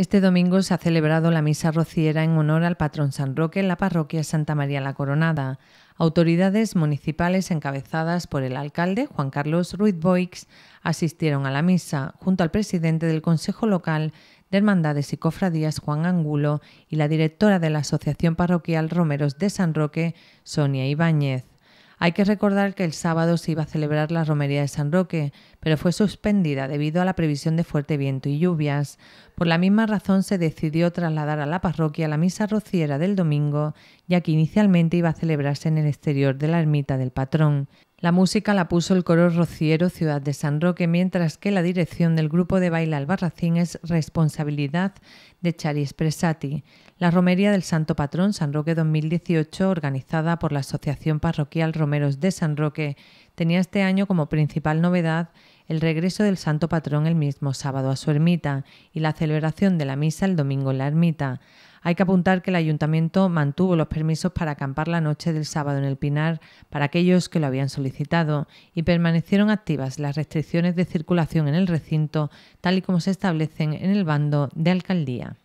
Este domingo se ha celebrado la misa rociera en honor al patrón San Roque en la parroquia Santa María la Coronada. Autoridades municipales encabezadas por el alcalde Juan Carlos Ruiz Boix asistieron a la misa junto al presidente del Consejo Local de Hermandades y Cofradías Juan Angulo y la directora de la Asociación Parroquial Romeros de San Roque, Sonia Ibáñez. Hay que recordar que el sábado se iba a celebrar la romería de San Roque, pero fue suspendida debido a la previsión de fuerte viento y lluvias. Por la misma razón se decidió trasladar a la parroquia la misa rociera del domingo, ya que inicialmente iba a celebrarse en el exterior de la ermita del patrón. La música la puso el coro rociero Ciudad de San Roque, mientras que la dirección del grupo de baile Albarracín es responsabilidad de Charis Presati. La Romería del Santo Patrón San Roque 2018, organizada por la Asociación Parroquial Romeros de San Roque, tenía este año como principal novedad el regreso del Santo Patrón el mismo sábado a su ermita y la celebración de la misa el domingo en la ermita. Hay que apuntar que el ayuntamiento mantuvo los permisos para acampar la noche del sábado en el Pinar para aquellos que lo habían solicitado y permanecieron activas las restricciones de circulación en el recinto tal y como se establecen en el bando de alcaldía.